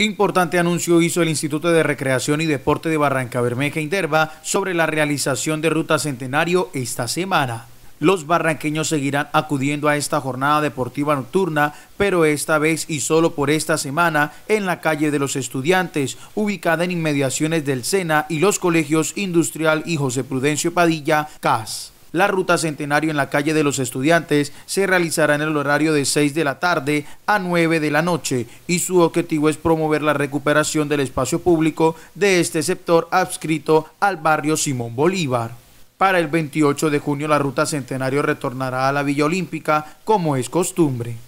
Importante anuncio hizo el Instituto de Recreación y Deporte de Barranca Bermeja Interva sobre la realización de Ruta Centenario esta semana. Los barranqueños seguirán acudiendo a esta jornada deportiva nocturna, pero esta vez y solo por esta semana en la calle de los estudiantes, ubicada en inmediaciones del SENA y los colegios Industrial y José Prudencio Padilla, CAS. La ruta Centenario en la calle de los estudiantes se realizará en el horario de 6 de la tarde a 9 de la noche y su objetivo es promover la recuperación del espacio público de este sector adscrito al barrio Simón Bolívar. Para el 28 de junio la ruta Centenario retornará a la Villa Olímpica como es costumbre.